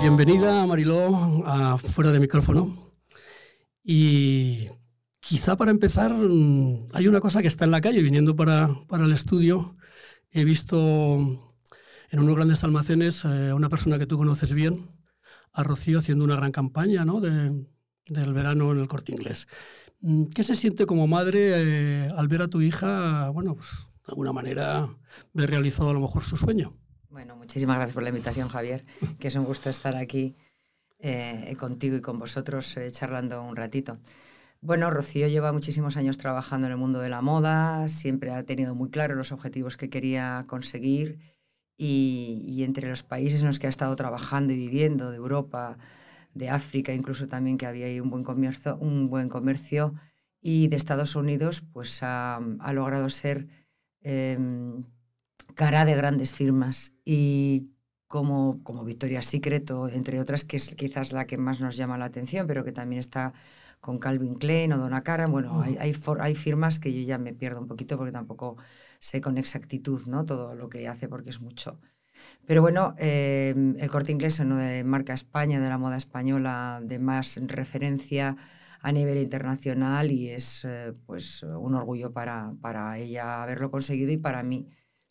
Bienvenida, Mariló, Fuera de Micrófono. Y quizá para empezar, mm, hay una cosa que está en la calle, viniendo para, el estudio, he visto en unos grandes almacenes a eh, una persona que tú conoces bien, a Rocío, haciendo una gran campaña ¿no? del verano en el corte inglés. Mm, ¿Qué se siente como madre eh, al ver a tu hija, bueno, pues de alguna manera, ver realizado a lo mejor su sueño? Bueno, muchísimas gracias por la invitación, Javier, que es un gusto estar aquí eh, contigo y con vosotros eh, charlando un ratito. Bueno, Rocío lleva muchísimos años trabajando en el mundo de la moda, siempre ha tenido muy claro los objetivos que quería conseguir y, entre los países en los que ha estado trabajando y viviendo, de Europa, de África, incluso también que había ahí un buen comercio, un buen comercio y de Estados Unidos, pues ha, logrado ser em, cara de grandes firmas y como, como Victoria's Secret, o, entre otras, que es quizás la que más nos llama la atención, pero que también está con Calvin Klein o Donna Karan. Bueno, hay, mm. hay, firmas que yo ya me pierdo un poquito porque tampoco sé con exactitud ¿no? todo lo que hace porque es mucho. Pero bueno, em, el corte inglés es una de marca España, de la moda española, de más referencia a nivel internacional y es eh, pues un orgullo para, para ella haberlo conseguido y para mí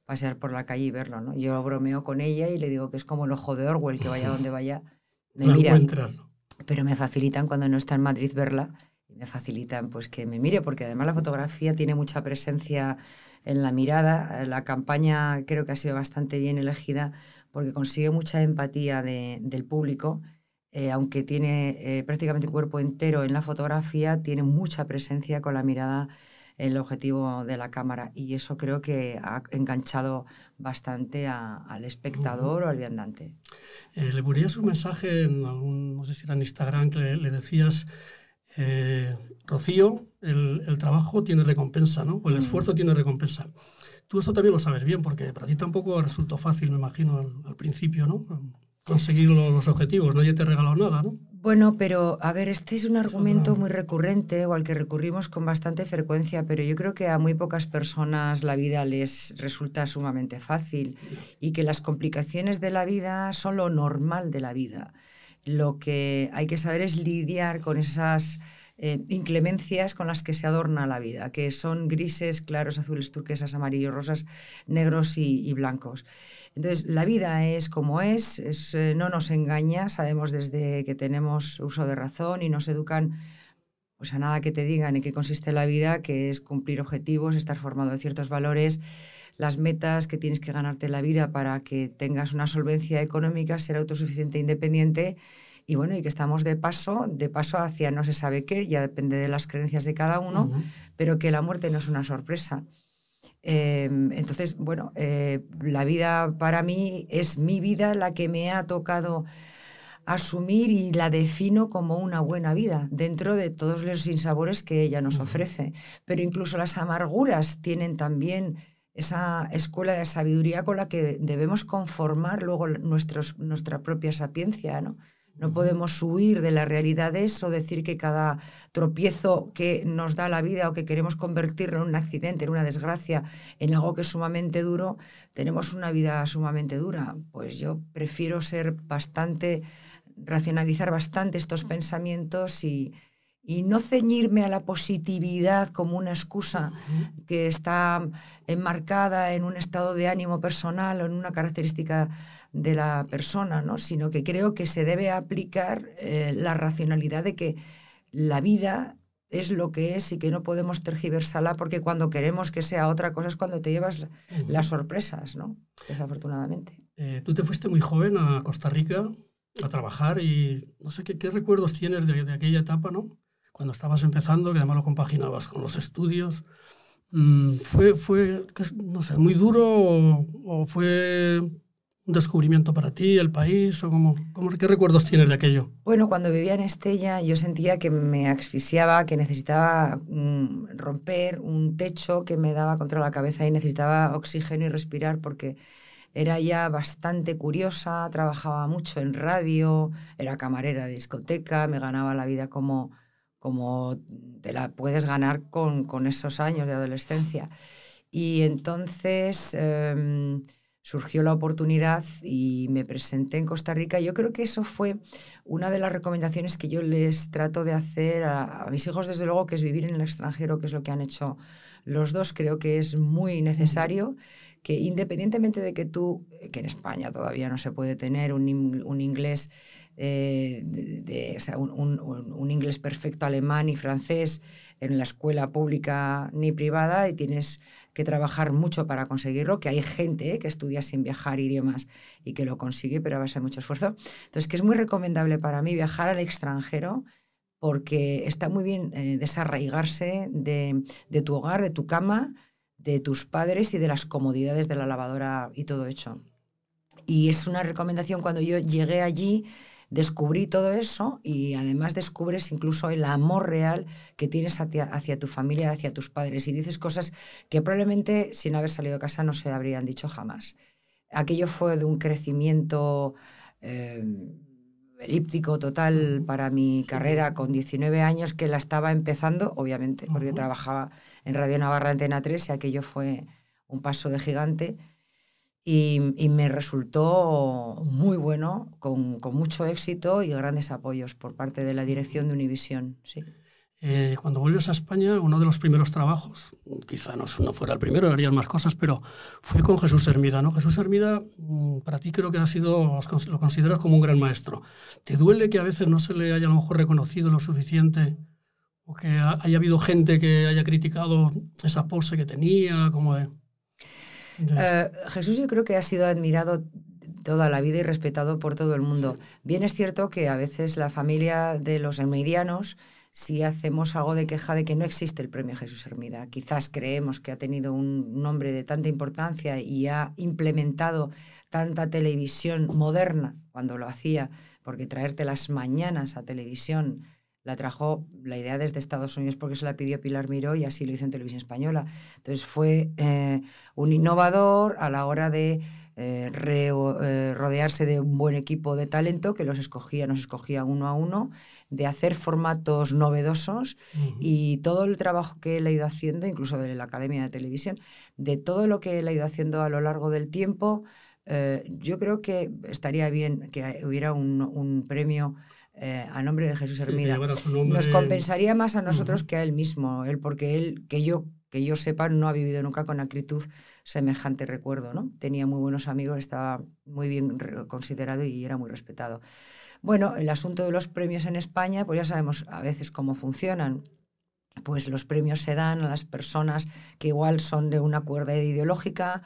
pasear por la calle y verlo, ¿no? Yo bromeo con ella y le digo que es como el ojo de Orwell, que vaya donde vaya, me mira, miran. Pero me facilitan cuando no está en Madrid verla, me facilitan pues que me mire, porque además la fotografía tiene mucha presencia en la mirada. La campaña creo que ha sido bastante bien elegida porque consigue mucha empatía del público. Eh, aunque tiene eh, prácticamente el cuerpo entero en la fotografía, tiene mucha presencia con la mirada el objetivo de la cámara y eso creo que ha enganchado bastante al espectador o al viandante. Eh, le ponías un mensaje en algún, no sé si era en Instagram, que le, decías, eh, Rocío, el, trabajo tiene recompensa, ¿no? O el esfuerzo mm. tiene recompensa. Tú eso también lo sabes bien, porque para ti tampoco resultó fácil, me imagino, al principio, ¿no? conseguir los objetivos, no nadie te ha regalado nada, ¿no? Bueno, pero a ver, este es un argumento muy recurrente o al que recurrimos con bastante frecuencia, pero yo creo que a muy pocas personas la vida les resulta sumamente fácil y que las complicaciones de la vida son lo normal de la vida. Lo que hay que saber es lidiar con esas eh, inclemencias con las que se adorna la vida, que son grises, claros, azules, turquesas, amarillos, rosas, negros y, blancos. Entonces, la vida es como es, eh, no nos engaña, sabemos desde que tenemos uso de razón y nos educan o pues, a nada que te digan en qué consiste la vida, que es cumplir objetivos, estar formado de ciertos valores, las metas que tienes que ganarte en la vida para que tengas una solvencia económica, ser autosuficiente e independiente y bueno, y que estamos de paso, de paso hacia no se sabe qué, ya depende de las creencias de cada uno, pero que la muerte no es una sorpresa. Em, entonces, bueno, eh, la vida para mí es mi vida la que me ha tocado asumir y la defino como una buena vida dentro de todos los sinsabores que ella nos ofrece. Pero incluso las amarguras tienen también esa escuela de sabiduría con la que debemos conformar luego nuestros, nuestra propia sapiencia, ¿no? No podemos huir de realidad realidades eso, decir que cada tropiezo que nos da la vida o que queremos convertirlo en un accidente, en una desgracia, en algo que es sumamente duro, tenemos una vida sumamente dura. Pues yo prefiero ser bastante, racionalizar bastante estos pensamientos y, y no ceñirme a la positividad como una excusa que está enmarcada en un estado de ánimo personal o en una característica de la persona, ¿no? sino que creo que se debe aplicar eh, la racionalidad de que la vida es lo que es y que no podemos tergiversarla porque cuando queremos que sea otra cosa es cuando te llevas las sorpresas, ¿no? desafortunadamente. Eh, tú te fuiste muy joven a Costa Rica a trabajar y no sé qué, recuerdos tienes de, de, aquella etapa, ¿no? cuando estabas empezando, que además lo compaginabas con los estudios. Mm, ¿Fue, fue no sé, muy duro o, fue un descubrimiento para ti, el país? o cómo, ¿Qué recuerdos tienes de aquello? Bueno, cuando vivía en Estella yo sentía que me asfixiaba, que necesitaba mm, romper un techo que me daba contra la cabeza y necesitaba oxígeno y respirar porque era ya bastante curiosa, trabajaba mucho en radio, era camarera de discoteca, me ganaba la vida como como te la puedes ganar con, esos años de adolescencia. Y entonces em, surgió la oportunidad y me presenté en Costa Rica. Yo creo que eso fue una de las recomendaciones que yo les trato de hacer a mis hijos, desde luego, que es vivir en el extranjero, que es lo que han hecho los dos. Creo que es muy necesario que independientemente de que tú, eh, que en España todavía no se puede tener un, inglés, un, inglés perfecto alemán y francés en la escuela pública ni privada y tienes que trabajar mucho para conseguirlo, que hay gente que estudia sin viajar idiomas y que lo consigue, pero va a ser mucho esfuerzo. Entonces, que es muy recomendable para mí viajar al extranjero porque está muy bien eh, desarraigarse de, de tu hogar, de tu cama, de tus padres y de las comodidades de la lavadora y todo hecho. Y es una recomendación cuando yo llegué allí descubrí todo eso y además descubres incluso el amor real que tienes hacia, tu familia, hacia tus padres y dices cosas que probablemente sin haber salido de casa no se habrían dicho jamás. Aquello fue de un crecimiento eh, elíptico total para mi carrera con 19 años que la estaba empezando, obviamente, porque yo trabajaba en Radio Navarra Antena 3 y aquello fue un paso de gigante. Y, me resultó muy bueno, con, mucho éxito y grandes apoyos por parte de la dirección de Univisión. Sí. Eh, cuando vuelves a España, uno de los primeros trabajos, quizá no, fuera el primero, harías más cosas, pero fue con Jesús Hermida. ¿no? Jesús Hermida, mm, para ti creo que ha sido, lo consideras como un gran maestro. ¿Te duele que a veces no se le haya a lo mejor reconocido lo suficiente o que haya habido gente que haya criticado esa pose que tenía? Como eh, Jesús yo creo que ha sido admirado toda la vida y respetado por todo el mundo. Bien es cierto que a veces la familia de los hermidianos si hacemos algo de queja de que no existe el premio Jesús Hermida. Quizás creemos que ha tenido un nombre de tanta importancia y ha implementado tanta televisión moderna cuando lo hacía, porque traerte las mañanas a televisión la trajo la idea desde Estados Unidos porque se la pidió Pilar Miró y así lo hizo en Televisión Española. Entonces fue eh, un innovador a la hora de eh, eh, rodearse de un buen equipo de talento que los escogía, nos escogía uno a uno, de hacer formatos novedosos y todo el trabajo que él ha ido haciendo, incluso de la Academia de Televisión, de todo lo que él ha ido haciendo a lo largo del tiempo, eh, yo creo que estaría bien que hubiera un, premio a nombre de Jesús Hermida. Nos compensaría más a nosotros que a él mismo, él, porque él, que yo que yo sepa, no ha vivido nunca con acritud semejante recuerdo, ¿no? Tenía muy buenos amigos, estaba muy bien considerado y era muy respetado. Bueno, el asunto de los premios en España, pues ya sabemos a veces cómo funcionan. Pues los premios se dan a las personas que igual son de una cuerda ideológica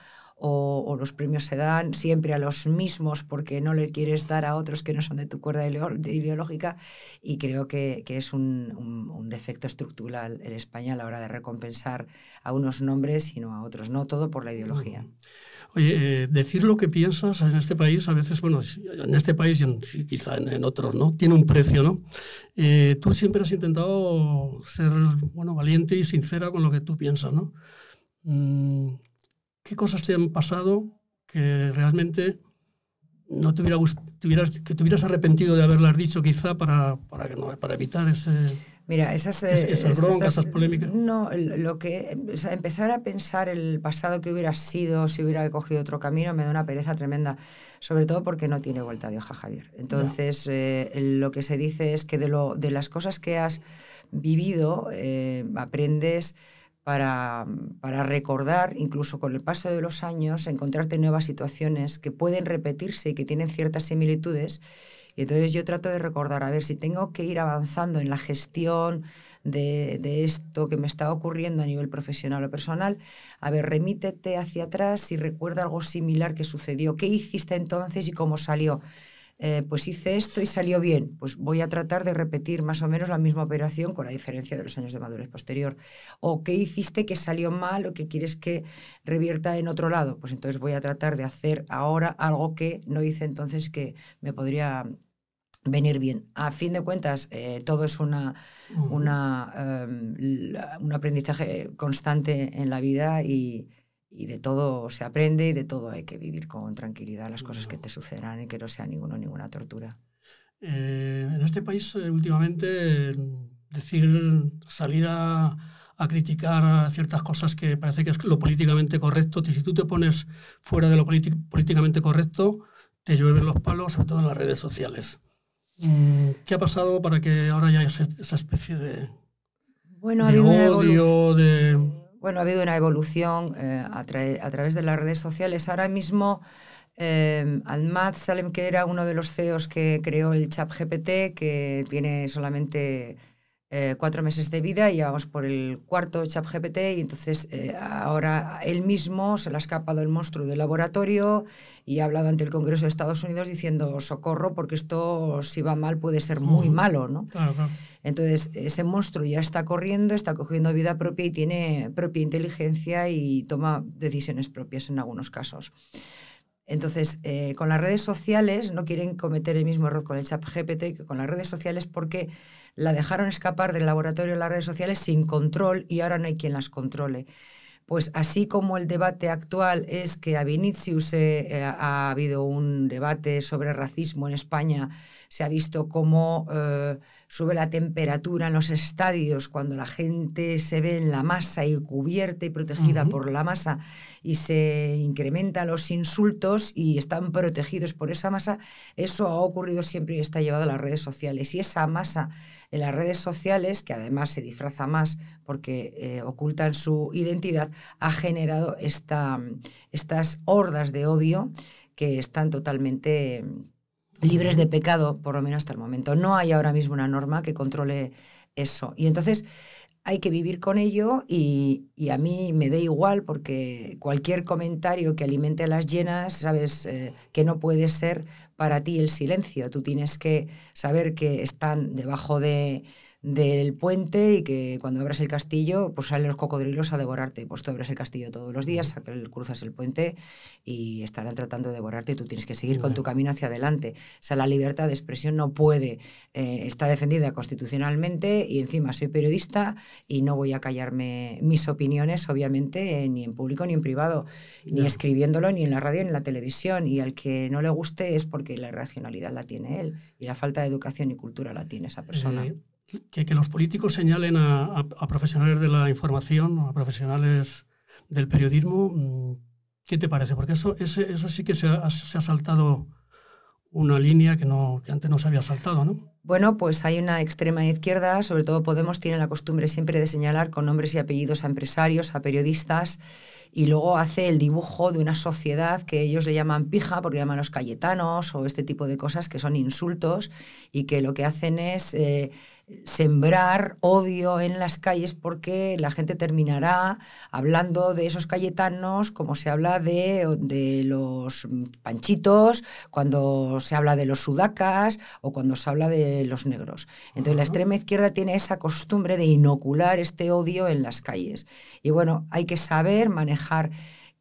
o, los premios se dan siempre a los mismos porque no le quieres dar a otros que no son de tu cuerda ideológica y creo que, que es un, defecto estructural en España a la hora de recompensar a unos nombres y no a otros, no todo por la ideología. Oye, eh, decir lo que piensas en este país, a veces, bueno, en este país y quizá en, otros, ¿no? Tiene un precio, ¿no? Eh, tú siempre has intentado ser, bueno, valiente y sincera con lo que tú piensas, ¿no? Mm, qué cosas te han pasado que realmente no te, hubieras, que te arrepentido de haberlas dicho quizá para, para, para evitar ese... Mira, esas, eh, broncas, esas polémicas. No, lo que. empezar a pensar el pasado que hubiera sido si hubiera cogido otro camino me da una pereza tremenda. Sobre todo porque no tiene vuelta de hoja, Javier. Entonces, eh, lo que se dice es que de, lo, de las cosas que has vivido, eh, aprendes Mm, para, recordar, incluso con el paso de los años, encontrarte nuevas situaciones que pueden repetirse y que tienen ciertas similitudes. Y entonces yo trato de recordar, a ver, si tengo que ir avanzando en la gestión de, de esto que me está ocurriendo a nivel profesional o personal, a ver, remítete hacia atrás y recuerda algo similar que sucedió, qué hiciste entonces y cómo salió. Eh, pues hice esto y salió bien, pues voy a tratar de repetir más o menos la misma operación con la diferencia de los años de madurez posterior. O qué hiciste que salió mal o que quieres que revierta en otro lado, pues entonces voy a tratar de hacer ahora algo que no hice entonces que me podría venir bien. A fin de cuentas, eh, todo es una, em, un aprendizaje constante en la vida y, y de todo se aprende y de todo hay que vivir con tranquilidad las cosas que te sucedan y que no sea ninguno ninguna tortura. Eh, en este país eh, últimamente decir salir a, a, criticar ciertas cosas que parece que es lo políticamente correcto, si tú te pones fuera de lo políticamente correcto, te llueven los palos, sobre todo en las redes sociales. Mm. ¿Qué ha pasado para que ahora haya esa especie de, bueno, de bueno, ha habido una evolución eh, a, través de las redes sociales. Ahora mismo, eh, Almat Salem, que era uno de los CEOs que creó el ChatGPT, que tiene solamente eh, cuatro meses de vida y vamos por el cuarto ChatGPT y entonces eh, ahora él mismo se le ha escapado el monstruo del laboratorio y ha hablado ante el Congreso de Estados Unidos diciendo socorro porque esto si va mal puede ser muy malo, ¿no? Entonces ese monstruo ya está corriendo, está cogiendo vida propia y tiene propia inteligencia y toma decisiones propias en algunos casos. Entonces, eh, con las redes sociales no quieren cometer el mismo error con el ChatGPT que con las redes sociales porque la dejaron escapar del laboratorio de las redes sociales sin control y ahora no hay quien las controle. Pues así como el debate actual es que a Vinicius eh, eh, ha habido un debate sobre racismo en España se ha visto cómo eh, sube la temperatura en los estadios cuando la gente se ve en la masa y cubierta y protegida por la masa y se incrementan los insultos y están protegidos por esa masa. Eso ha ocurrido siempre y está llevado a las redes sociales. Y esa masa en las redes sociales, que además se disfraza más porque eh, ocultan su identidad, ha generado esta, estas hordas de odio que están totalmente libres de pecado, por lo menos hasta el momento. No hay ahora mismo una norma que controle eso. Y entonces hay que vivir con ello y, a mí me da igual porque cualquier comentario que alimente a las llenas, sabes eh, que no puede ser para ti el silencio. Tú tienes que saber que están debajo de del puente y que cuando abras el castillo, pues salen los cocodrilos a devorarte. Pues tú abres el castillo todos los días, cruzas el puente y estarán tratando de devorarte y tú tienes que seguir con tu camino hacia adelante. O sea, la libertad de expresión no puede, eh, está defendida constitucionalmente y encima soy periodista y no voy a callarme mis opiniones, obviamente, eh, ni en público ni en privado, ni escribiéndolo, ni en la radio, ni en la televisión. Y al que no le guste es porque la irracionalidad la tiene él y la falta de educación y cultura la tiene esa persona que, los políticos señalen a, profesionales de la información, a profesionales del periodismo, mm, ¿qué te parece? Porque eso, eso sí que se ha, se ha saltado una línea que, no, que antes no se había saltado, ¿no? Bueno, pues hay una extrema izquierda, sobre todo Podemos tiene la costumbre siempre de señalar con nombres y apellidos a empresarios, a periodistas, y luego hace el dibujo de una sociedad que ellos le llaman pija porque llaman los cayetanos o este tipo de cosas que son insultos y que lo que hacen es eh, sembrar odio en las calles porque la gente terminará hablando de esos cayetanos como se habla de, de los panchitos, cuando se habla de los sudacas o cuando se habla de los negros. Entonces la extrema izquierda tiene esa costumbre de inocular este odio en las calles. Y bueno, hay que saber manejar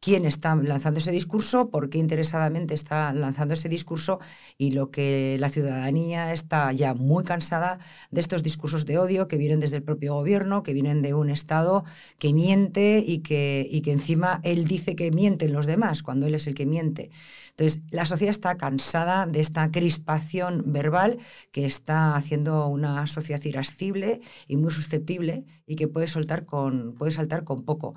quién está lanzando ese discurso, por qué interesadamente está lanzando ese discurso y lo que la ciudadanía está ya muy cansada de estos discursos de odio que vienen desde el propio gobierno, que vienen de un Estado que miente y que, que encima él dice que mienten los demás cuando él es el que miente. Entonces, la sociedad está cansada de esta crispación verbal que está haciendo una sociedad irascible y muy susceptible y que puede, soltar con, puede saltar con poco.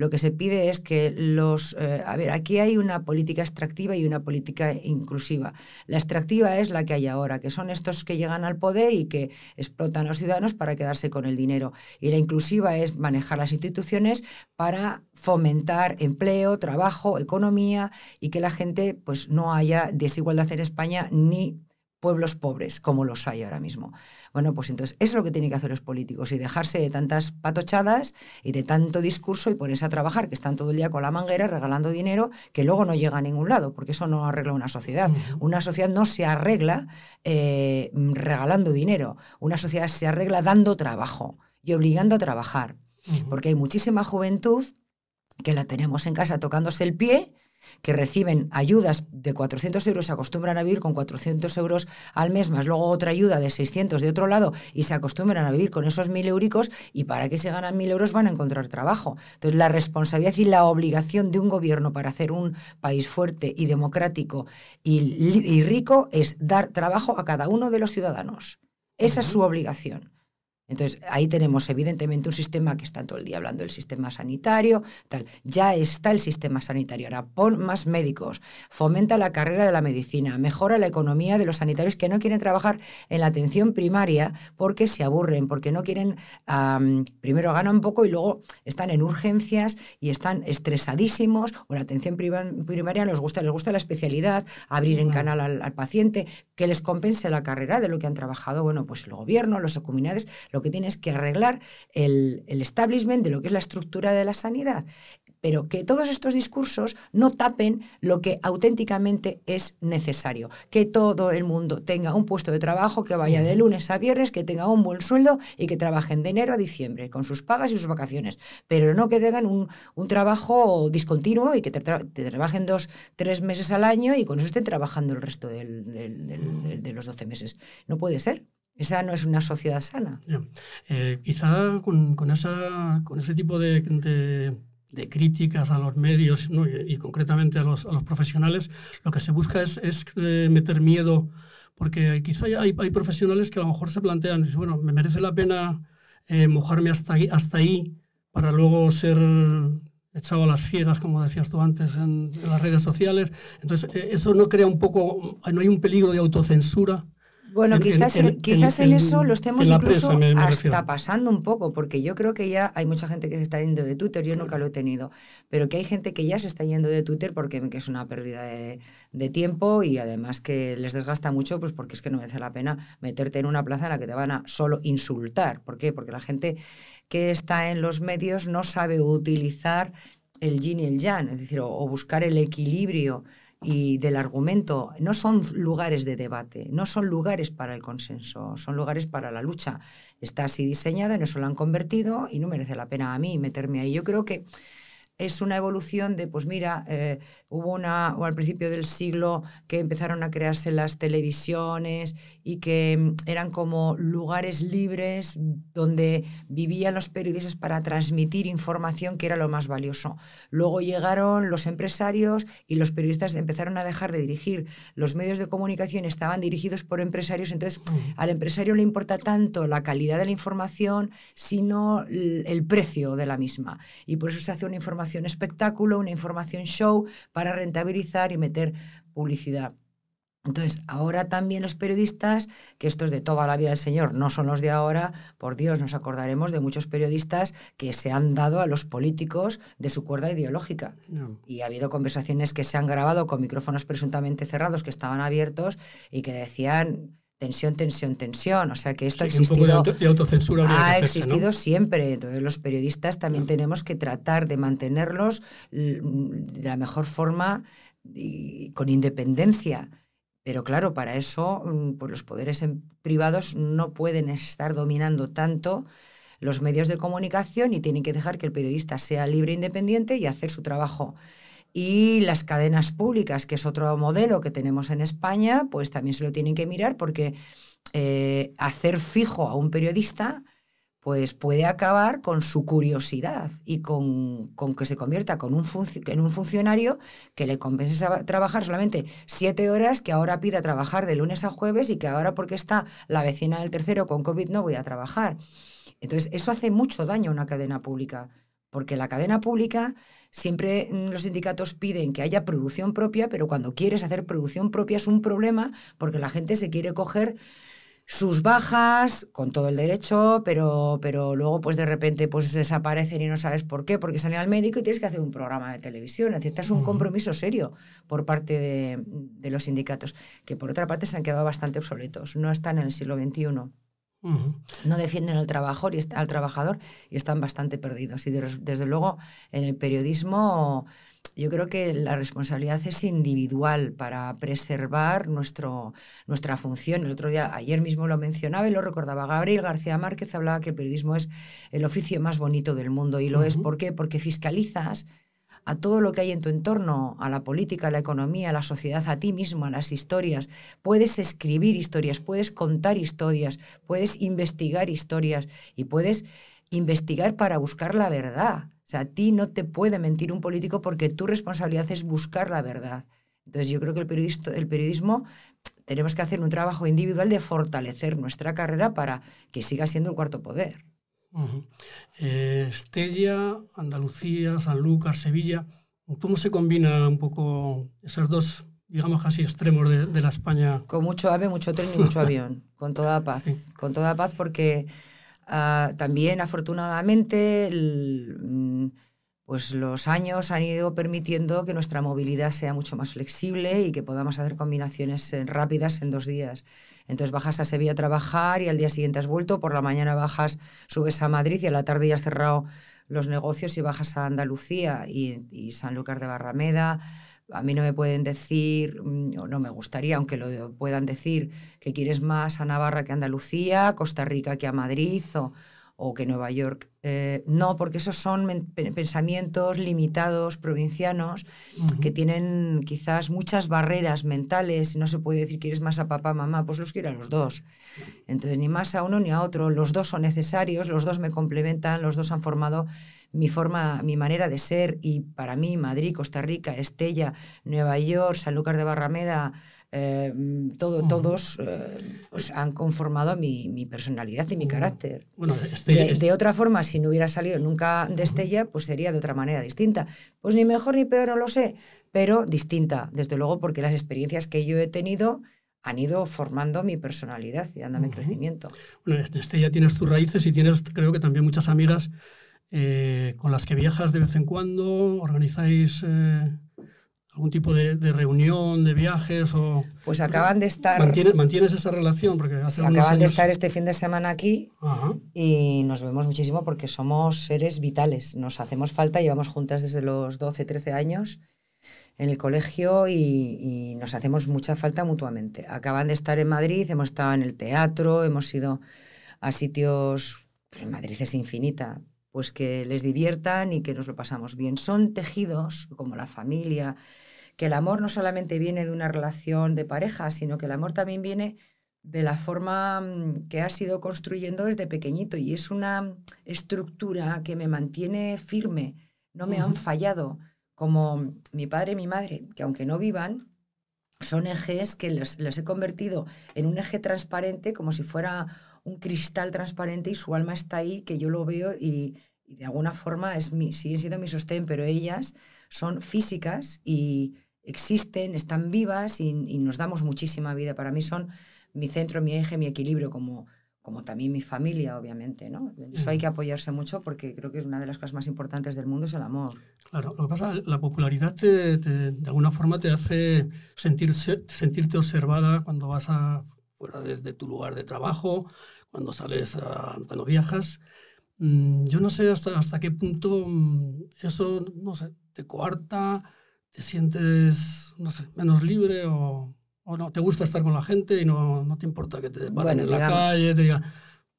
Lo que se pide es que los... Eh, a ver, aquí hay una política extractiva y una política inclusiva. La extractiva es la que hay ahora, que son estos que llegan al poder y que explotan a los ciudadanos para quedarse con el dinero. Y la inclusiva es manejar las instituciones para fomentar empleo, trabajo, economía y que la gente pues, no haya desigualdad en España ni pueblos pobres, como los hay ahora mismo. Bueno, pues entonces eso es lo que tienen que hacer los políticos y dejarse de tantas patochadas y de tanto discurso y ponerse a trabajar, que están todo el día con la manguera regalando dinero que luego no llega a ningún lado, porque eso no arregla una sociedad. Una sociedad no se arregla eh, regalando dinero, una sociedad se arregla dando trabajo y obligando a trabajar, porque hay muchísima juventud que la tenemos en casa tocándose el pie que reciben ayudas de 400 euros se acostumbran a vivir con 400 euros al mes, más luego otra ayuda de 600 de otro lado y se acostumbran a vivir con esos 1.000 euricos y para que se ganan 1.000 euros van a encontrar trabajo. Entonces, la responsabilidad y la obligación de un gobierno para hacer un país fuerte y democrático y, rico es dar trabajo a cada uno de los ciudadanos. Esa es su obligación. Entonces, ahí tenemos evidentemente un sistema que está todo el día hablando del sistema sanitario, tal. Ya está el sistema sanitario. Ahora pon más médicos, fomenta la carrera de la medicina, mejora la economía de los sanitarios que no quieren trabajar en la atención primaria porque se aburren, porque no quieren, primero ganan poco y luego están en urgencias y están estresadísimos. O la atención primaria les gusta, les gusta la especialidad, abrir en canal al, paciente, que les compense la carrera de lo que han trabajado, bueno, pues el gobierno, las comunidades, lo que tienes que arreglar el, establishment de lo que es la estructura de la sanidad pero que todos estos discursos no tapen lo que auténticamente es necesario. Que todo el mundo tenga un puesto de trabajo, que vaya de lunes a viernes, que tenga un buen sueldo y que trabajen de enero a diciembre, con sus pagas y sus vacaciones, pero no que tengan un, trabajo discontinuo y que te, trabajen dos, tres meses al año y con eso estén trabajando el resto de los 12 meses. No puede ser. Esa no es una sociedad sana. Eh, quizá con, con, ese tipo de, críticas a los medios y, concretamente a los, profesionales, lo que se busca es, eh, meter miedo, porque quizá hay, profesionales que a lo mejor se plantean, bueno, ¿me merece la pena eh, mojarme hasta, ahí, para luego ser echado a las fieras, como decías tú antes, en, en las redes sociales? Entonces, ¿eso no crea un poco, no hay un peligro de autocensura? Bueno, quizás, en, quizás en, eso lo estemos incluso hasta pasando un poco, porque yo creo que ya hay mucha gente que se está yendo de Twitter, yo nunca lo he tenido, pero que hay gente que ya se está yendo de Twitter porque es una pérdida de, tiempo y además que les desgasta mucho, pues porque es que no merece la pena meterte en una plaza en la que te van a solo insultar. ¿Por qué? Porque la gente que está en los medios no sabe utilizar el yin y el yang, es decir, o buscar el equilibrio y del argumento no son lugares de debate, no son lugares para el consenso, son lugares para la lucha. Está así diseñada, en eso lo han convertido y no merece la pena a mí meterme ahí. Yo creo que es una evolución de, pues mira, eh, hubo una, o al principio del siglo que empezaron a crearse las televisiones y que mm, eran como lugares libres donde vivían los periodistas para transmitir información que era lo más valioso. Luego llegaron los empresarios y los periodistas empezaron a dejar de dirigir. Los medios de comunicación estaban dirigidos por empresarios, entonces mm. al empresario le importa tanto la calidad de la información, sino el precio de la misma. Y por eso se hace una información espectáculo, una información show para rentabilizar y meter publicidad. Entonces, ahora también los periodistas, que estos de toda la vida del Señor no son los de ahora, por Dios nos acordaremos de muchos periodistas que se han dado a los políticos de su cuerda ideológica. Y ha habido conversaciones que se han grabado con micrófonos presuntamente cerrados que estaban abiertos y que decían tensión, tensión, tensión. O sea que esto ha existido. ha existido siempre. Entonces los periodistas también tenemos que tratar de mantenerlos de la mejor forma y con independencia. Pero claro, para eso mm, pues los poderes privados no pueden estar dominando tanto los medios de comunicación y tienen que dejar que el periodista sea libre e independiente y hacer su trabajo y las cadenas públicas, que es otro modelo que tenemos en España, pues también se lo tienen que mirar porque eh, hacer fijo a un periodista pues puede acabar con su curiosidad y con, que se convierta con un en un funcionario que le compense trabajar solamente siete horas, que ahora pida trabajar de lunes a jueves y que ahora porque está la vecina del tercero con COVID no voy a trabajar. Entonces, eso hace mucho daño a una cadena pública. Porque la cadena pública siempre mm, los sindicatos piden que haya producción propia, pero cuando quieres hacer producción propia es un problema porque la gente se quiere coger sus bajas con todo el derecho, pero, pero luego pues de repente pues desaparecen y no sabes por qué, porque salen al médico y tienes que hacer un programa de televisión, es un compromiso serio por parte de, de los sindicatos, que por otra parte se han quedado bastante obsoletos, no están en el siglo XXI. No defienden al, al trabajador y están bastante perdidos. Y desde luego en el periodismo yo creo que la responsabilidad es individual para preservar nuestro, nuestra función. El otro día, ayer mismo lo mencionaba y lo recordaba. Gabriel García Márquez hablaba que el periodismo es el oficio más bonito del mundo y lo es. ¿Por qué? Porque fiscalizas a todo lo que hay en tu entorno, a la política, a la economía, a la sociedad, a ti mismo, a las historias. Puedes escribir historias, puedes contar historias, puedes investigar historias y puedes investigar para buscar la verdad. O sea, a ti no te puede mentir un político porque tu responsabilidad es buscar la verdad. Entonces yo creo que el, periodismo tenemos que hacer un trabajo individual de fortalecer nuestra carrera para que siga siendo el cuarto poder. Eh, Estella, Andalucía, Sanlúcar, Sevilla. ¿Cómo se combina un poco esos dos, digamos así extremos de, la España? Con mucho ave, mucho tren y mucho avión, con toda paz. Con toda paz porque ah, también afortunadamente el, mm, pues los años han ido permitiendo que nuestra movilidad sea mucho más flexible y que podamos hacer combinaciones eh, rápidas en dos días. Entonces bajas a Sevilla a trabajar y al día siguiente has vuelto, por la mañana bajas, subes a Madrid y a la tarde ya has cerrado los negocios y bajas a Andalucía y, san Sanlúcar de Barrameda. A mí no me pueden decir, mm, no me gustaría, aunque lo puedan decir, que quieres más a Navarra que a Andalucía, Costa Rica que a Madrid o o que Nueva York. Eh, no, porque esos son pensamientos limitados, provincianos, que tienen quizás muchas barreras mentales. y No se puede decir quieres más a papá, mamá, pues los quiero a los dos. Entonces, ni más a uno ni a otro. Los dos son necesarios, los dos me complementan, los dos han formado mi forma, mi manera de ser. Y para mí, Madrid, Costa Rica, Estella, Nueva York, San Sanlúcar de Barrameda, eh, mm, todos eh, pues, pues han conformado mi, mi, personalidad y mi carácter. de, este otra forma, si no hubiera salido nunca de Estella, pues sería de otra manera distinta. Pues ni mejor ni peor, no lo sé, pero distinta, desde luego, porque las experiencias que yo he tenido han ido formando mi personalidad y dándome crecimiento. Bueno, Estella tienes tus raíces y tienes, creo que también muchas amigas eh, con las que viajas de vez en cuando, organizáis algún tipo de, reunión, de viajes o... Pues acaban de estar... ¿Mantienes, esa relación? Porque acaban de estar este fin de semana aquí y nos vemos muchísimo porque somos seres vitales, nos hacemos falta, llevamos juntas desde los 12, 13 años en el colegio y, y nos hacemos mucha falta mutuamente. Acaban de estar en Madrid, hemos estado en el teatro, hemos ido a sitios... en Madrid es infinita, pues que les diviertan y que nos lo pasamos bien. Son tejidos como la familia, que el amor no solamente viene de una relación de pareja, sino que el amor también viene de la forma mm, que ha sido construyendo desde pequeñito y es una estructura que me mantiene firme, no me han fallado, como mi padre y mi madre, que aunque no vivan, son ejes que los, he convertido en un eje transparente, como si fuera un cristal transparente y su alma está ahí, que yo lo veo y, de alguna forma es siguen siendo mi sostén, pero ellas son físicas y existen, están vivas y, nos damos muchísima vida. Para mí son mi centro, mi eje, mi equilibrio, como, también mi familia, obviamente. ¿no? eso hay mm. que apoyarse mucho porque creo que es una de las cosas más importantes del mundo, es el amor. Claro, lo que pasa, la popularidad de alguna forma te hace sentirte observada cuando vas fuera de, tu lugar de trabajo, cuando sales, cuando viajas. Mm, yo no sé hasta, qué punto mm, eso, no sé, te coarta te sientes, menos libre o, no, te gusta estar con la gente y no, te importa que te vayan en la calle, te digan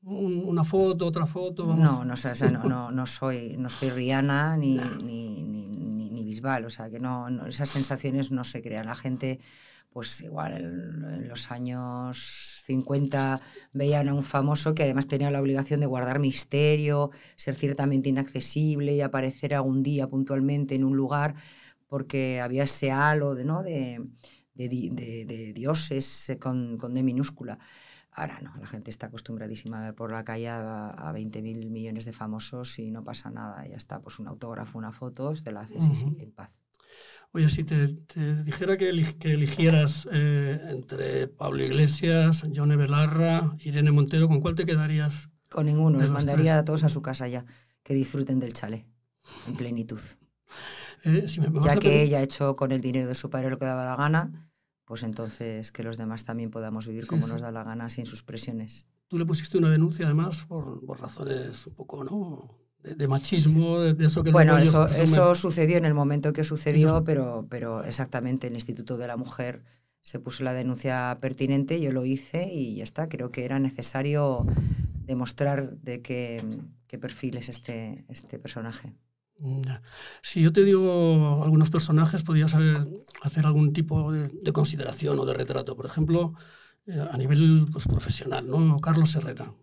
una foto, otra foto. No, no, no, no, soy, no soy Rihanna ni, ni, Bisbal, o sea, que no, esas sensaciones no se crean. La gente pues igual en los años 50 veían a un famoso que además tenía la obligación de guardar misterio, ser ciertamente inaccesible y aparecer algún día puntualmente en un lugar, porque había ese halo de, ¿no? de, de, dioses eh, con, con, D minúscula. Ahora no, la gente está acostumbradísima a ver por la calle a, a 20.000 millones de famosos y no pasa nada, ya está, pues un autógrafo, una foto, de la haces y en paz. Oye, si te, dijera que, eligieras eh, entre Pablo Iglesias, Johnny Belarra, Irene Montero, ¿con cuál te quedarías? Con ninguno, los mandaría a todos a su casa ya, que disfruten del chale en plenitud. Eh, ya que ella ha hecho con el dinero de su padre lo que daba la gana, pues entonces que los demás también podamos vivir como nos da la gana sin sus presiones. Tú le pusiste una denuncia además por, razones un poco, ¿no? De, machismo, de, eso que... Bueno, eso, eso sucedió en el momento que sucedió, pero, pero exactamente en el Instituto de la Mujer se puso la denuncia pertinente, yo lo hice y ya está. Creo que era necesario demostrar de qué, perfil es este, este personaje. Si yo te digo algunos personajes, podrías hacer algún tipo de, consideración o de retrato. Por ejemplo, eh, a nivel pues, profesional, ¿no? Carlos Herrera,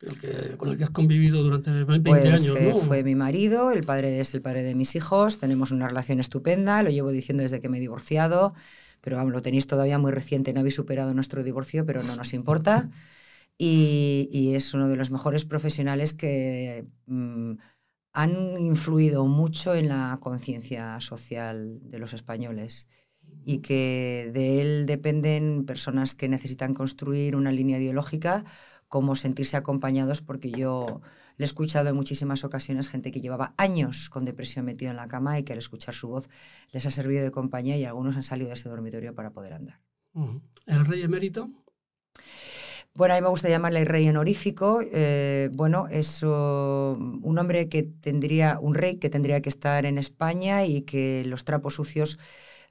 el que, con el que has convivido durante 20 pues, años. ¿no? Eh, fue mi marido, el padre es el padre de mis hijos, tenemos una relación estupenda, lo llevo diciendo desde que me he divorciado, pero vamos, lo tenéis todavía muy reciente, no habéis superado nuestro divorcio, pero no nos importa. Y, es uno de los mejores profesionales que mm, han influido mucho en la conciencia social de los españoles y que de él dependen personas que necesitan construir una línea ideológica, como sentirse acompañados, porque yo le he escuchado en muchísimas ocasiones gente que llevaba años con depresión metida en la cama y que al escuchar su voz les ha servido de compañía y algunos han salido de ese dormitorio para poder andar. ¿El rey emérito? Bueno, a mí me gusta llamarle rey honorífico. Eh, bueno, es un hombre que tendría, un rey que tendría que estar en España y que los trapos sucios,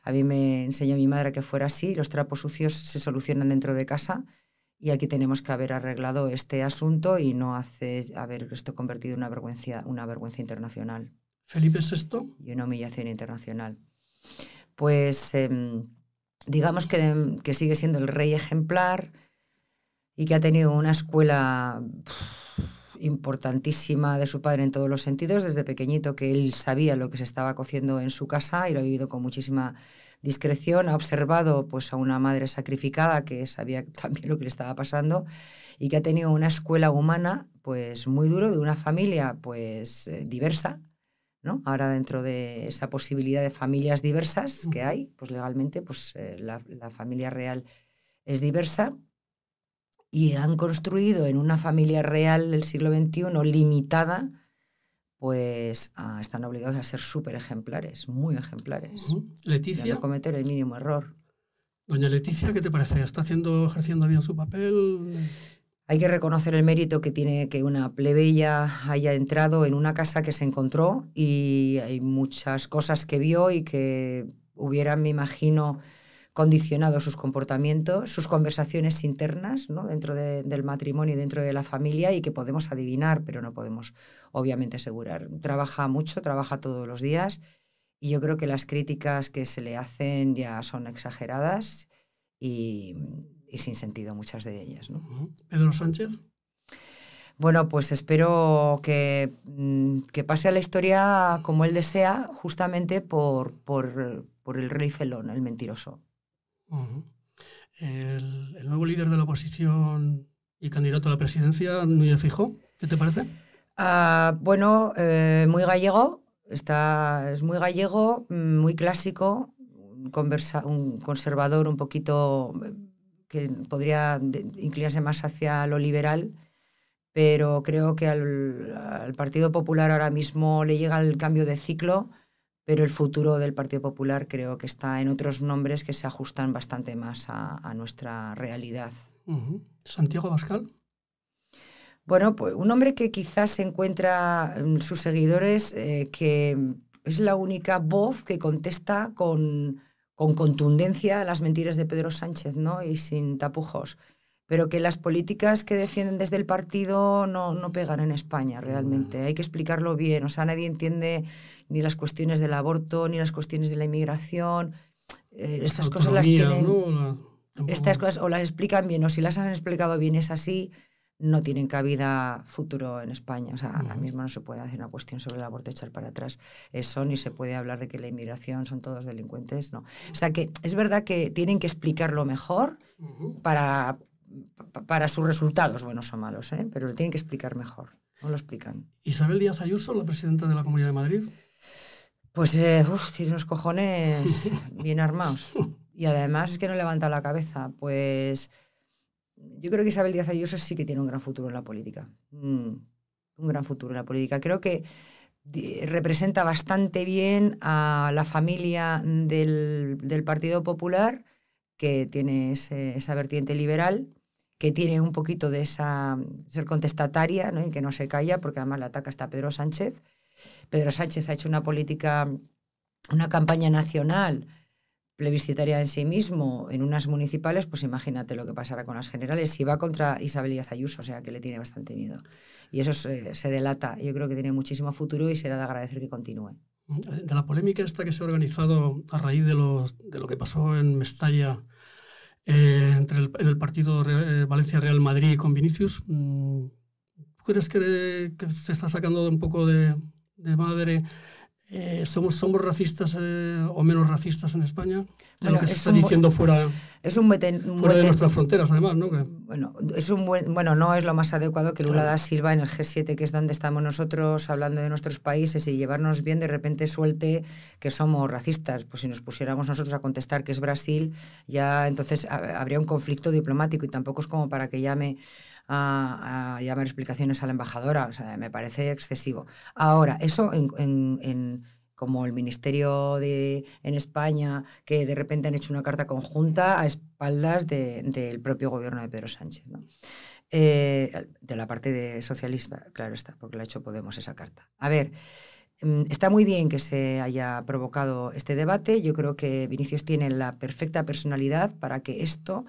a mí me enseñó mi madre que fuera así, los trapos sucios se solucionan dentro de casa y aquí tenemos que haber arreglado este asunto y no hace, haber esto convertido en una vergüenza, una vergüenza internacional. ¿Felipe esto? Y una humillación internacional. Pues em, digamos que, em, que sigue siendo el rey ejemplar y que ha tenido una escuela importantísima de su padre en todos los sentidos, desde pequeñito que él sabía lo que se estaba cociendo en su casa y lo ha vivido con muchísima discreción, ha observado pues a una madre sacrificada que sabía también lo que le estaba pasando y que ha tenido una escuela humana pues muy duro de una familia pues eh, diversa, ¿no? Ahora dentro de esa posibilidad de familias diversas que hay, pues legalmente pues eh, la, la familia real es diversa, y han construido en una familia real del siglo XXI limitada, pues ah, están obligados a ser súper ejemplares, muy ejemplares. Leticia. no cometer el mínimo error. Doña Leticia, ¿qué te parece? ¿Está haciendo, ejerciendo bien su papel? Hay que reconocer el mérito que tiene que una plebeya haya entrado en una casa que se encontró y hay muchas cosas que vio y que hubieran, me imagino, condicionado sus comportamientos, sus conversaciones internas ¿no? dentro del matrimonio dentro de la familia y que podemos adivinar, pero no podemos obviamente asegurar. Trabaja mucho, trabaja todos los días y yo creo que las críticas que se le hacen ya son exageradas y, sin sentido muchas de ellas. Pedro Sánchez. Bueno, pues espero que, mm, que, pase a la historia como él desea, justamente por, por, por el rey felón, el mentiroso el, nuevo líder de la oposición y candidato a la presidencia, Núñez Fijo, ¿qué te parece? Ah, bueno, eh, muy gallego, está, es muy gallego, mm, muy clásico, conversa, un conservador un poquito mm, que podría inclinarse más hacia lo liberal, pero creo que al Partido Popular ahora mismo le llega el cambio de ciclo pero el futuro del Partido Popular creo que está en otros nombres que se ajustan bastante más a, nuestra realidad. Santiago pascal Bueno, pues un hombre que quizás se encuentra sus seguidores eh, que es la única voz que contesta con, con contundencia a las mentiras de Pedro Sánchez, ¿no? Y sin tapujos pero que las políticas que defienden desde el partido no, no pegan en España realmente. Hay que explicarlo bien. O sea, nadie entiende ni las cuestiones del aborto, ni las cuestiones de la inmigración. Eh, estas cosas las tienen. estas cosas o las explican bien, o si las han explicado bien es así, no tienen cabida futuro en España. O sea, ahora mismo no se puede hacer una cuestión sobre el aborto echar para atrás eso, ni se puede hablar de que la inmigración son todos delincuentes, no. O sea que es verdad que tienen que explicarlo mejor para para sus resultados, buenos o malos, ¿eh? pero lo tienen que explicar mejor. No lo explican. Isabel Díaz Ayuso, la presidenta de la Comunidad de Madrid. Pues eh, tiene unos cojones bien armados. Y además es que no levanta la cabeza. Pues yo creo que Isabel Díaz Ayuso sí que tiene un gran futuro en la política. Mm, un gran futuro en la política. Creo que representa bastante bien a la familia del, Partido Popular, que tiene esa vertiente liberal que tiene un poquito de esa ser contestataria y que no se calla, porque además la ataca hasta Pedro Sánchez. Pedro Sánchez ha hecho una política, una campaña nacional plebiscitaria en sí mismo en unas municipales, pues imagínate lo que pasará con las generales. Si va contra Isabel Díaz Ayuso, o sea que le tiene bastante miedo. Y eso se, delata. Yo creo que tiene muchísimo futuro y será de agradecer que continúe. De la polémica esta que se ha organizado a raíz de, de lo que pasó en Mestalla eh, entre el, en el partido eh, Valencia-Real Madrid con Vinicius. Mm, crees que, se está sacando un poco de, de madre eh, ¿somos, ¿Somos racistas eh, o menos racistas en España? lo que se está diciendo fuera, un fuera de nuestras fronteras, además, ¿no? Bueno, es un buen, bueno, no es lo más adecuado que Lula da Silva en el G7, que es donde estamos nosotros hablando de nuestros países y llevarnos bien, de repente suelte que somos racistas. Pues si nos pusiéramos nosotros a contestar que es Brasil, ya entonces habría un conflicto diplomático y tampoco es como para que llame a, llamar explicaciones a la embajadora. me parece excesivo. Ahora, eso como el Ministerio de, en España, que de repente han hecho una carta conjunta a espaldas del propio gobierno de Pedro Sánchez. Eh, de la parte de socialismo, claro está, porque la ha hecho Podemos esa carta. A ver, mm, está muy bien que se haya provocado este debate. Yo creo que Vinicius tiene la perfecta personalidad para que esto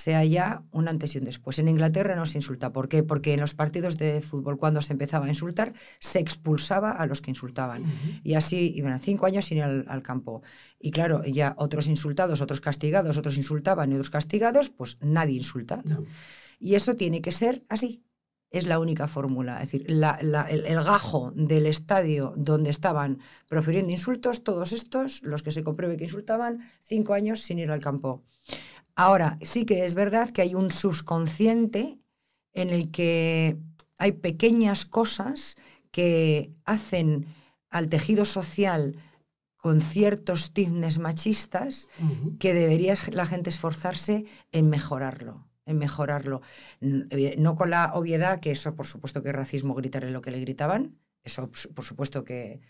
sea ya un antes y un después. En Inglaterra no se insulta. ¿Por qué? Porque en los partidos de fútbol, cuando se empezaba a insultar, se expulsaba a los que insultaban. Y así iban cinco años sin ir al, campo. Y claro, ya otros insultados, otros castigados, otros insultaban y otros castigados, pues nadie insulta. Y eso tiene que ser así es la única fórmula. Es decir, el, el, gajo del estadio donde estaban profiriendo insultos, todos estos, los que se compruebe que insultaban, cinco años sin ir al campo. Ahora, sí que es verdad que hay un subconsciente en el que hay pequeñas cosas que hacen al tejido social con ciertos tiznes machistas que debería la gente esforzarse en mejorarlo en mejorarlo. Eh, no con la obviedad que eso, por supuesto, que es racismo gritarle lo que le gritaban, eso por supuesto que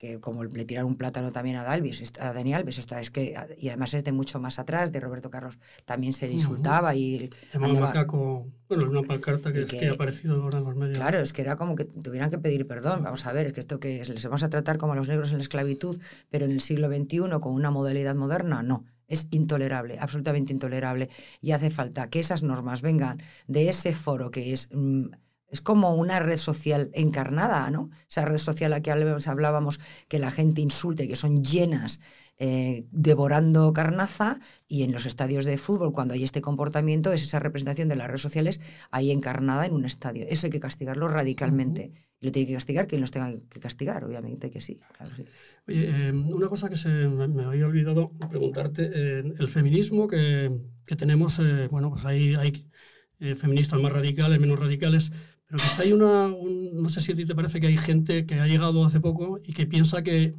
que como le tiraron un plátano también a, Alves, a Dani Alves, es que, y además es de mucho más atrás, de Roberto Carlos, también se le insultaba y... Andaba, macaco, bueno, una palcarta que, que, ha aparecido ahora en los medios. Claro, es que era como que tuvieran que pedir perdón, vamos a ver, es que esto que les vamos a tratar como a los negros en la esclavitud, pero en el siglo XXI con una modalidad moderna, no. Es intolerable, absolutamente intolerable. Y hace falta que esas normas vengan de ese foro que es... Mm, es como una red social encarnada, ¿no? Esa red social a la que hablábamos, que la gente insulte, que son llenas eh, devorando carnaza, y en los estadios de fútbol, cuando hay este comportamiento, es esa representación de las redes sociales ahí encarnada en un estadio. Eso hay que castigarlo radicalmente. Y lo tiene que castigar quien los tenga que castigar, obviamente que sí. Oye, em, una cosa que se me había olvidado preguntarte, em, el feminismo que, tenemos, eh, bueno, pues hay eh, feministas más radicales, menos radicales. Pero quizá hay una, no sé si a ti te parece que hay gente que ha llegado hace poco y que piensa que,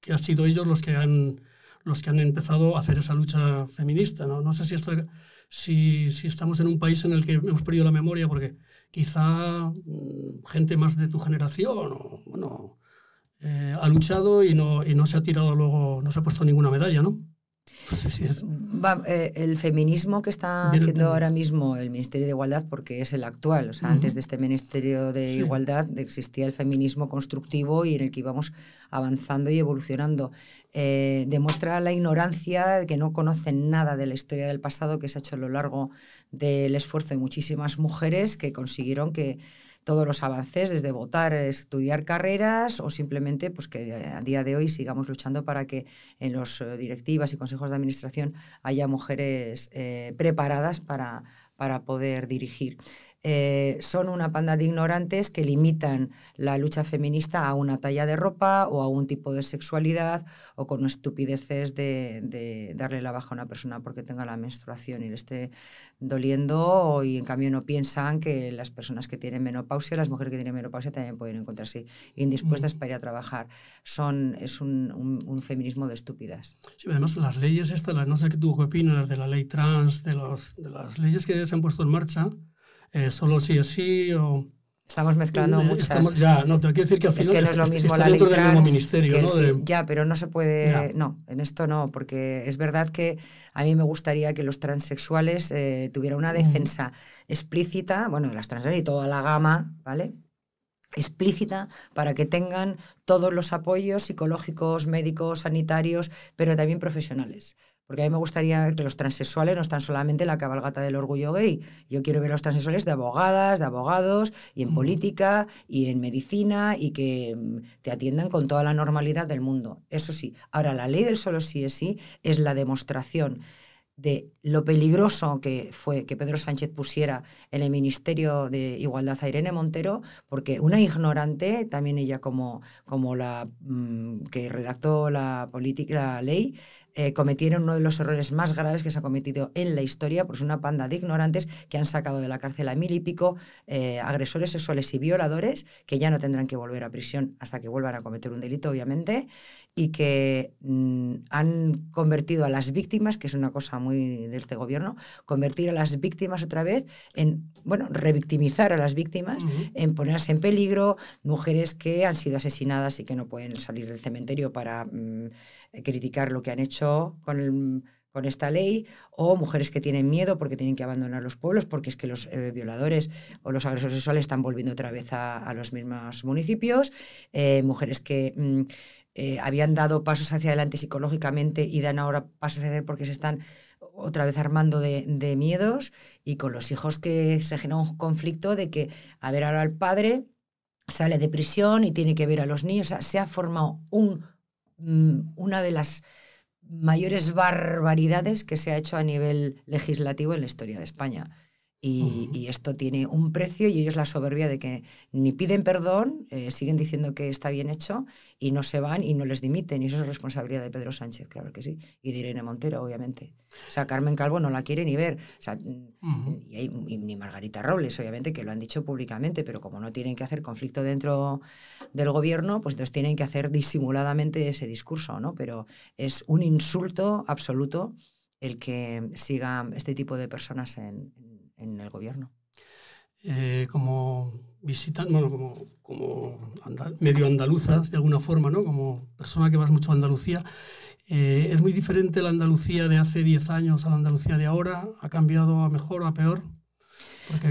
que han sido ellos los que han, los que han empezado a hacer esa lucha feminista. No, no sé si, esto, si, estamos en un país en el que hemos perdido la memoria, porque quizá mm, gente más de tu generación eh, ha luchado y no, y no se ha tirado luego, no se ha puesto ninguna medalla, ¿no? Pues eh, el feminismo que está haciendo ahora mismo el Ministerio de Igualdad, porque es el actual, antes de este Ministerio de Igualdad existía el feminismo constructivo y en el que íbamos avanzando y evolucionando. Eh, demuestra la ignorancia que no conocen nada de la historia del pasado que se ha hecho a lo largo del esfuerzo de muchísimas mujeres que consiguieron que todos los avances, desde votar, estudiar carreras o simplemente pues, que a día de hoy sigamos luchando para que en las eh, directivas y consejos de administración haya mujeres eh, preparadas para, para poder dirigir. Eh, son una panda de ignorantes que limitan la lucha feminista a una talla de ropa o a un tipo de sexualidad o con estupideces de, darle la baja a una persona porque tenga la menstruación y le esté doliendo y en cambio no piensan que las personas que tienen menopausia, las mujeres que tienen menopausia también pueden encontrarse indispuestas mm. para ir a trabajar. Son, es un, feminismo de estúpidas. además las leyes estas, las, no sé qué tú opinas de la ley trans, de, de las leyes que se han puesto en marcha, eh, solo sí o sí o... Estamos mezclando eh, muchas. ya, no, decir que es que no es lo mismo la ley ya, pero no se puede, no, en esto no, porque es verdad que a mí me gustaría que los transexuales eh, tuvieran una mm. defensa explícita, bueno, las trans y toda la gama, ¿vale? explícita para que tengan todos los apoyos psicológicos, médicos, sanitarios, pero también profesionales. Porque a mí me gustaría ver que los transexuales no están solamente la cabalgata del orgullo gay. Yo quiero ver a los transexuales de abogadas, de abogados, y en política, y en medicina, y que mm, te atiendan con toda la normalidad del mundo. Eso sí. Ahora, la ley del solo sí es sí es la demostración de lo peligroso que fue que Pedro Sánchez pusiera en el Ministerio de Igualdad a Irene Montero, porque una ignorante, también ella como, como la mm, que redactó la, la ley, eh, cometieron uno de los errores más graves que se ha cometido en la historia, pues una panda de ignorantes que han sacado de la cárcel a mil y pico eh, agresores sexuales y violadores que ya no tendrán que volver a prisión hasta que vuelvan a cometer un delito, obviamente, y que mm, han convertido a las víctimas, que es una cosa muy de este gobierno, convertir a las víctimas otra vez en, bueno, revictimizar a las víctimas, en ponerse en peligro, mujeres que han sido asesinadas y que no pueden salir del cementerio para... Mm, eh, criticar lo que han hecho con, con esta ley, o mujeres que tienen miedo porque tienen que abandonar los pueblos, porque es que los eh, violadores o los agresores sexuales están volviendo otra vez a, los mismos municipios, eh, mujeres que... Mm, habían dado pasos hacia adelante psicológicamente y dan ahora pasos hacia adelante porque se están otra vez armando de, miedos y con los hijos que se genera un conflicto de que, a ver, ahora el padre sale de prisión y tiene que ver a los niños. se ha formado un Mm, una de las mayores barbaridades que se ha hecho a nivel legislativo en la historia de España. Y, esto tiene un precio y ellos la soberbia de que ni piden perdón, eh, siguen diciendo que está bien hecho y no se van y no les dimiten. Y eso es responsabilidad de Pedro Sánchez, claro que sí. Y de Irene Montero, obviamente. O sea, Carmen Calvo no la quiere ni ver. y, ni Margarita Robles, obviamente, que lo han dicho públicamente, pero como no tienen que hacer conflicto dentro del gobierno, pues entonces tienen que hacer disimuladamente ese discurso, ¿no? Pero es un insulto absoluto el que sigan este tipo de personas en en el gobierno? Eh, como visitante, bueno, como, como medio andaluza, de alguna forma, ¿no? Como persona que vas mucho a Andalucía, eh, ¿es muy diferente la Andalucía de hace 10 años a la Andalucía de ahora? ¿Ha cambiado a mejor o a peor?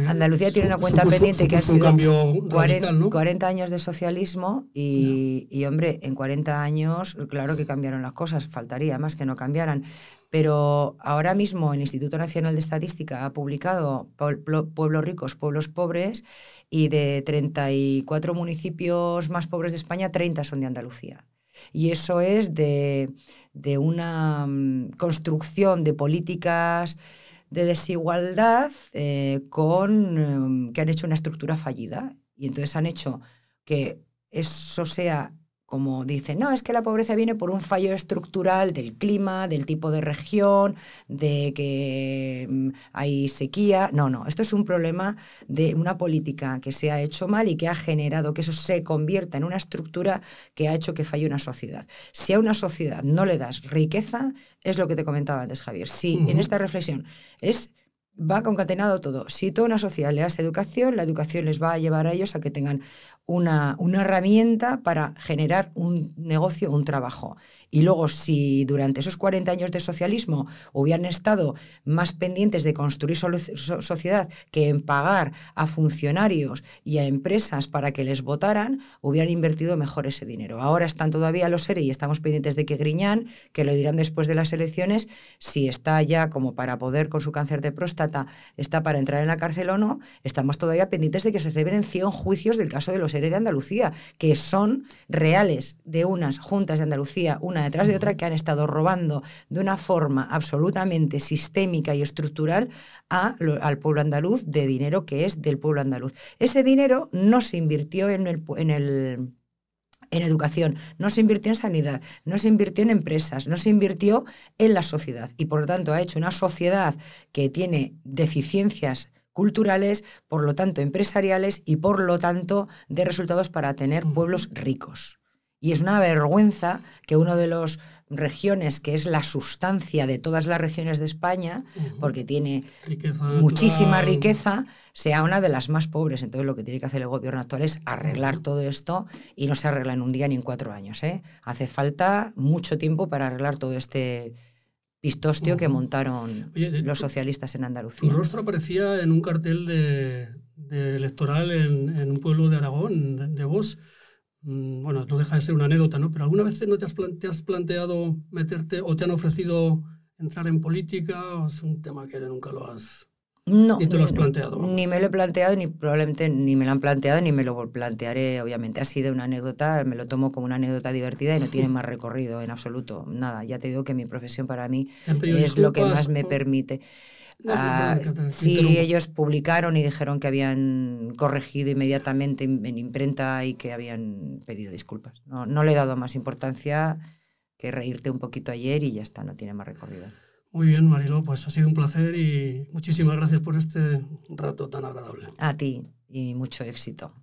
Andalucía tiene una cuenta pendiente que ha sido cambio 40, 40, años de socialismo y, y, hombre, en 40 años, claro que cambiaron las cosas, faltaría más que no cambiaran, pero ahora mismo el Instituto Nacional de Estadística ha publicado pueblos ricos, pueblos pobres, y de 34 municipios más pobres de España, 30 son de Andalucía. Y eso es de, una mm, construcción de políticas de desigualdad eh, con, em, que han hecho una estructura fallida. Y entonces han hecho que eso sea como dicen, no, es que la pobreza viene por un fallo estructural del clima, del tipo de región, de que mm, hay sequía. No, no, esto es un problema de una política que se ha hecho mal y que ha generado que eso se convierta en una estructura que ha hecho que falle una sociedad. Si a una sociedad no le das riqueza, es lo que te comentaba antes, Javier. Si en esta reflexión es va concatenado todo. Si toda una sociedad le hace educación, la educación les va a llevar a ellos a que tengan una, una, herramienta para generar un negocio, un trabajo. Y luego, si durante esos 40 años de socialismo hubieran estado más pendientes de construir sociedad que en pagar a funcionarios y a empresas para que les votaran, hubieran invertido mejor ese dinero. Ahora están todavía los seres y estamos pendientes de que griñan, que lo dirán después de las elecciones, si está ya como para poder con su cáncer de próstata, está para entrar en la cárcel o no, estamos todavía pendientes de que se celebren 100 juicios del caso de los seres de Andalucía, que son reales de unas juntas de Andalucía, una detrás de otra, que han estado robando de una forma absolutamente sistémica y estructural al pueblo andaluz de dinero que es del pueblo andaluz. Ese dinero no se invirtió en el en educación, no se invirtió en sanidad, no se invirtió en empresas, no se invirtió en la sociedad. Y por lo tanto ha hecho una sociedad que tiene deficiencias culturales, por lo tanto empresariales y por lo tanto de resultados para tener pueblos ricos. Y es una vergüenza que uno de las regiones que es la sustancia de todas las regiones de España, porque tiene muchísima riqueza, sea una de las más pobres. Entonces lo que tiene que hacer el gobierno actual es arreglar todo esto y no se arregla en un día ni en cuatro años. ¿eh? Hace falta mucho tiempo para arreglar todo este pistostio que montaron los socialistas en Andalucía. Tu rostro aparecía en un cartel de, electoral en, un pueblo de Aragón, de, de Vos. Mm, bueno, no deja de ser una anécdota, ¿no? Pero alguna vez no te has, te planteado meterte o te han ofrecido entrar en política, o es un tema que nunca lo has... No, ni me lo he planteado, ni probablemente ni me lo han planteado, ni me lo plantearé. Obviamente ha sido una anécdota, me lo tomo como una anécdota divertida y no tiene más recorrido en absoluto. Nada, ya te digo que mi profesión para mí es lo que más me permite. Ah, sí, ellos publicaron y dijeron que habían corregido inmediatamente en imprenta y que habían pedido disculpas. No, no le he dado más importancia que reírte un poquito ayer y ya está, no tiene más recorrido. Muy bien, Marilo, pues ha sido un placer y muchísimas gracias por este rato tan agradable. A ti y mucho éxito.